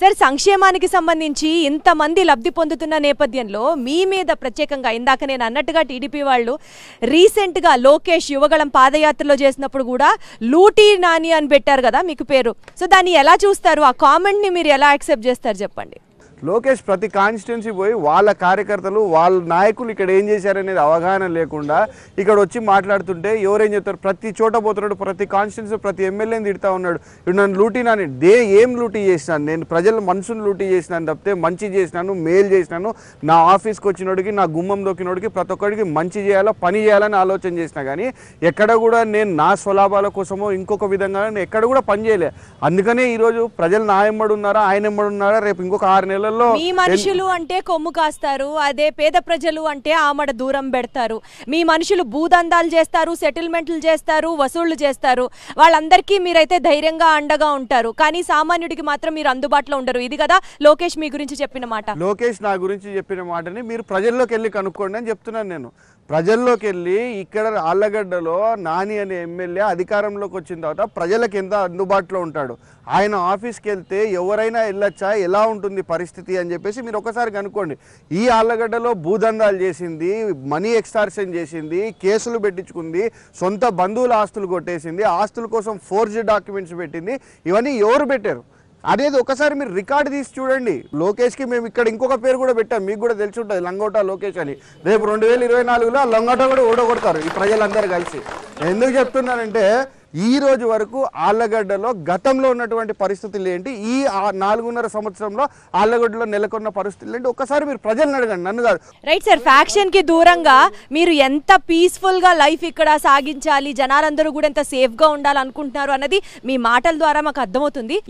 sir సంక్షేమానికి సంబంధించి ఇంతమంది లబ్ధి పొందుతున్న నేపథ్యంలో మీ మీద ప్రత్యేకంగా ఇందాక నేను అన్నట్టుగా టీడీపీ వాళ్ళు రీసెంట్గా లోకేష్ యువగళం పాదయాత్రలో చేసినప్పుడు కూడా లూటీ నాని అని పెట్టారు కదా మీకు పేరు సో దాన్ని ఎలా చూస్తారు ఆ కామెంట్ని మీరు ఎలా యాక్సెప్ట్ చేస్తారు చెప్పండి లోకేష్ ప్రతి కాన్స్టిట్యున్సీ పోయి వాళ్ళ కార్యకర్తలు వాళ్ళ నాయకులు ఇక్కడ ఏం చేశారనేది అవగాహన లేకుండా ఇక్కడ వచ్చి మాట్లాడుతుంటే ఎవరేం చెప్తారు ప్రతి చోట పోతున్నాడు ప్రతి కాన్స్టిట్యున్సీ ప్రతి ఎమ్మెల్యేని తిడతా ఉన్నాడు ఇప్పుడు నన్ను లూటీనాని నాని దే ఏం లూటీ చేసినాను నేను ప్రజల మనసును లూటీ చేసినాను తప్పితే మంచి చేసినాను మేలు చేసినాను నా ఆఫీస్కి వచ్చినోడికి నా గుమ్మం దొక్కినోడికి ప్రతి ఒక్కడికి మంచి చేయాలో పని చేయాలని ఆలోచన చేసినా కానీ ఎక్కడ కూడా నేను నా స్వలాభాల కోసమో ఇంకొక విధంగా ఎక్కడ కూడా పని చేయలేదు అందుకనే ఈరోజు ప్రజలు నా ఎమ్మడున్నారా ఆయన ఎమ్మడున్నారా రేపు ఇంకొక ఆరు నెలలు ఎన్నికల్లో మీ మనుషులు అంటే కొమ్ము కాస్తారు అదే పేద ప్రజలు అంటే ఆమడ దూరం పెడతారు మీ మనుషులు భూదందాలు చేస్తారు సెటిల్మెంట్లు చేస్తారు వసూళ్లు చేస్తారు వాళ్ళందరికీ మీరైతే ధైర్యంగా అండగా ఉంటారు కానీ సామాన్యుడికి మాత్రం మీరు అందుబాటులో ఉండరు ఇది కదా లోకేష్ మీ గురించి చెప్పిన మాట లోకేష్ నా గురించి చెప్పిన మాటని మీరు ప్రజల్లోకి వెళ్ళి కనుక్కోండి అని చెప్తున్నాను నేను ప్రజల్లోకి వెళ్ళి ఇక్కడ ఆళ్ళగడ్డలో నాని అనే ఎమ్మెల్యే అధికారంలోకి వచ్చిన తర్వాత ప్రజలకు ఎంత అందుబాటులో ఉంటాడు ఆయన ఆఫీస్కి వెళ్తే ఎవరైనా వెళ్ళొచ్చా ఎలా ఉంటుంది పరిస్థితి పరిస్థితి అని చెప్పేసి మీరు ఒకసారి కనుక్కోండి ఈ ఆళ్ళగడ్డలో భూదందాలు చేసింది మనీ ఎక్స్టార్షన్ చేసింది కేసులు పెట్టించుకుంది సొంత బంధువుల ఆస్తులు కొట్టేసింది ఆస్తుల కోసం ఫోర్జ్ డాక్యుమెంట్స్ పెట్టింది ఇవన్నీ ఎవరు పెట్టారు అనేది ఒకసారి మీరు రికార్డు తీసి చూడండి లోకేష్కి మేము ఇక్కడ ఇంకొక పేరు కూడా పెట్టాం మీకు కూడా తెలిసి ఉంటుంది లంగోటా లోకేష్ అని రేపు రెండు వేల ఇరవై నాలుగులో లంగోటా కూడా ఓడగొడతారు ఈ ప్రజలందరూ కలిసి ఎందుకు చెప్తున్నానంటే ఈ రోజు వరకు ఆళ్ళగడ్డలో గతంలో ఉన్నటువంటి పరిస్థితులు ఏంటి ఈ నాలుగున్నర సంవత్సరంలో ఆళ్ళగడ్డలో నెలకొన్న పరిస్థితులు ఏంటి ఒకసారి మీరు ప్రజలను అడగండి నన్ను కాదు రైట్ సార్ ఫ్యాక్షన్ కి దూరంగా మీరు ఎంత పీస్ఫుల్ గా లైఫ్ ఇక్కడ సాగించాలి జనాలందరూ కూడా ఎంత సేఫ్ గా ఉండాలనుకుంటున్నారు అన్నది మీ మాటల ద్వారా మాకు అర్థమవుతుంది